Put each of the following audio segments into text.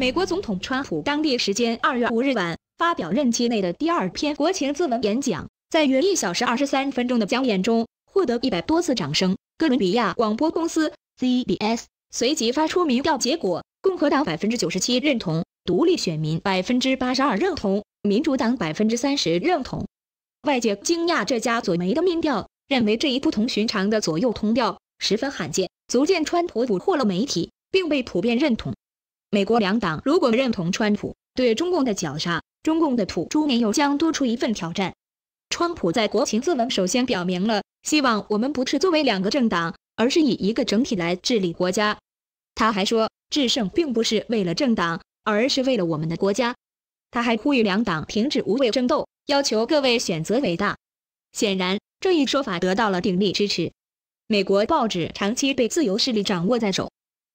美国总统川普当地时间二月五日晚发表任期内的第二篇国情咨文演讲，在约一小时二十三分钟的讲演中，获得一百多次掌声。哥伦比亚广播公司 CBS 随即发出民调结果，共和党百分之九十七认同，独立选民百分之八十二认同，民主党百分之三十认同。外界惊讶这家左媒的民调，认为这一不同寻常的左右通调十分罕见，足见川普俘获了媒体，并被普遍认同。美国两党如果认同川普对中共的绞杀，中共的土猪民又将多出一份挑战。川普在国情咨文首先表明了希望我们不是作为两个政党，而是以一个整体来治理国家。他还说，制胜并不是为了政党，而是为了我们的国家。他还呼吁两党停止无谓争斗，要求各位选择伟大。显然，这一说法得到了鼎力支持。美国报纸长期被自由势力掌握在手，《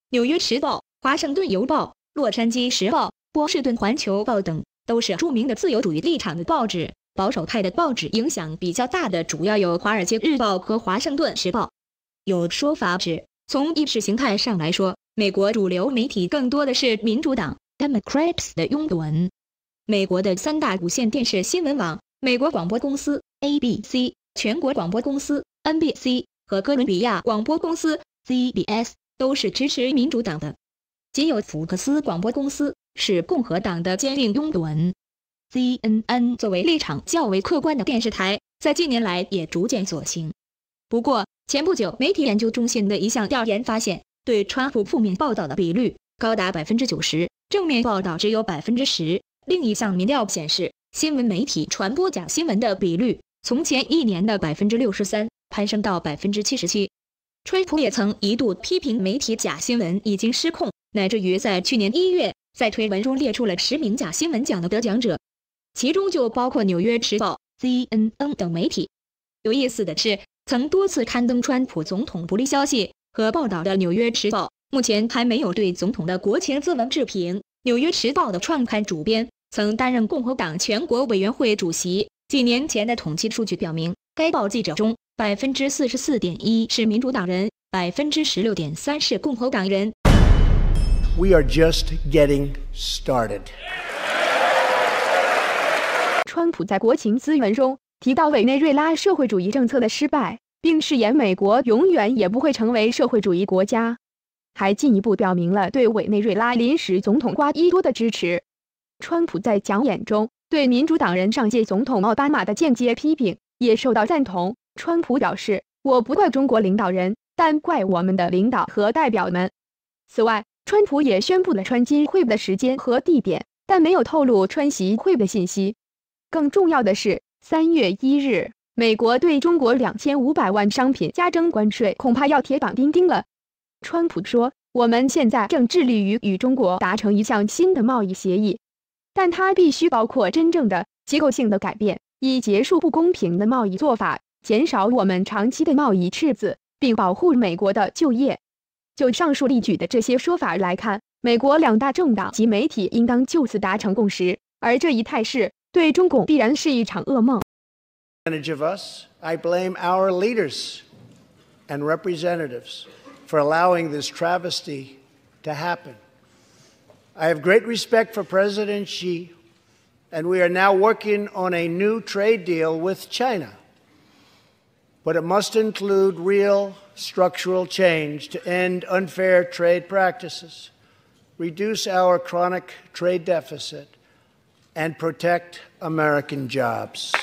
纽约时报》。《华盛顿邮报》、《洛杉矶时报》、《波士顿环球报》等都是著名的自由主义立场的报纸。保守派的报纸影响比较大的主要有《华尔街日报》和《华盛顿时报》。有说法指，从意识形态上来说，美国主流媒体更多的是民主党 （Democrats） 的拥趸。美国的三大无线电视新闻网——美国广播公司 （ABC）、全国广播公司 （NBC） 和哥伦比亚广播公司 （CBS）—— 都是支持民主党的。仅有福克斯广播公司是共和党的坚定拥趸。C N N 作为立场较为客观的电视台，在近年来也逐渐所行。不过，前不久媒体研究中心的一项调研发现，对川普负面报道的比率高达百分之九十，正面报道只有百分之十。另一项民调显示，新闻媒体传播假新闻的比率，从前一年的百分之六十三攀升到百分之七十七。川普也曾一度批评媒体假新闻已经失控，乃至于在去年一月，在推文中列出了十名假新闻奖的得奖者，其中就包括《纽约时报》、CNN 等媒体。有意思的是，曾多次刊登川普总统不利消息和报道的《纽约时报》，目前还没有对总统的国情咨文置评。《纽约时报》的创刊主编曾担任共和党全国委员会主席。几年前的统计数据表明，该报记者中。百分之四十四点一是民主党人，百分之十六点三是共和党人。We are just getting started。川普在国情咨文中提到委内瑞拉社会主义政策的失败，并誓言美国永远也不会成为社会主义国家，还进一步表明了对委内瑞拉临时总统瓜伊多的支持。川普在讲演中对民主党人上届总统奥巴马的间接批评也受到赞同。川普表示：“我不怪中国领导人，但怪我们的领导和代表们。”此外，川普也宣布了川金会的时间和地点，但没有透露川习会的信息。更重要的是，三月一日，美国对中国两千五百万商品加征关税，恐怕要铁板钉钉了。川普说：“我们现在正致力于与中国达成一项新的贸易协议，但它必须包括真正的结构性的改变，以结束不公平的贸易做法。”减少我们长期的贸易赤字，并保护美国的就业。就上述例举的这些说法来看，美国两大政党及媒体应当就此达成共识。而这一态势对中共必然是一场噩梦。Of us, I blame our leaders and representatives for allowing this travesty to happen. I have great respect for President Xi, and we are now working on a new trade deal with China. but it must include real structural change to end unfair trade practices, reduce our chronic trade deficit, and protect American jobs.